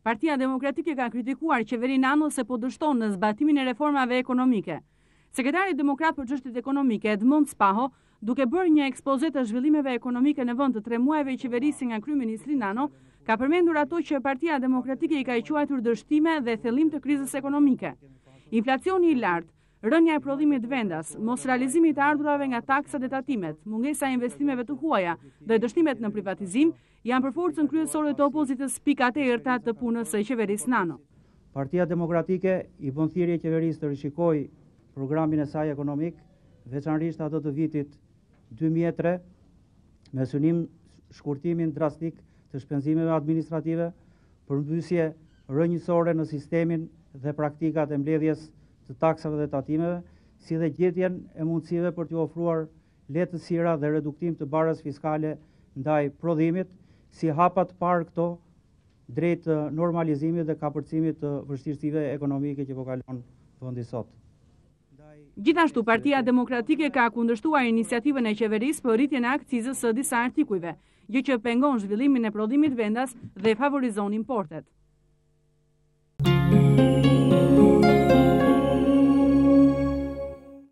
Partia Demokratike ka kritikuar qeverin Ano se po dështon në zbatimin e reformave ekonomike. Sekretari Demokrat për qështit ekonomike, Edmond Spaho, duke bërë një ekspozet të zhvillimeve ekonomike në vënd të tre muajve i qeverisi nga kry ministri Nano, ka përmendur ato që Partia Demokratike i ka i quajtur dështime dhe thelim të krizës ekonomike. Inflacioni i lartë, Rënja e prodhimit vendas, mos realizimit e ardurave nga taksa dhe tatimet, mungesa e investimeve të huaja dhe dështimet në privatizim, janë për forcën kryesore të opozitës pikat e erta të punës e qeveris nano. Partia demokratike i bëndhiri e qeveris të rishikoj programin e saj ekonomik, veçanrisht ato të vitit 2003, me sënim shkurtimin drastik të shpenzimeve administrative, përmëzysje rënjësore në sistemin dhe praktikat e mbledhjes nështë të taksave dhe tatimeve, si dhe gjithjen e mundësive për të ofruar letësira dhe reduktim të barës fiskale ndaj prodhimit, si hapat parë këto drejtë normalizimit dhe kapërcimit të vështirësive ekonomike që pokalon vëndisot. Gjithashtu, Partia Demokratike ka kundështuar inisiativën e qeveris për rritjen e akcizës së disa artikujve, gjë që pengon zhvillimin e prodhimit vendas dhe favorizon importet.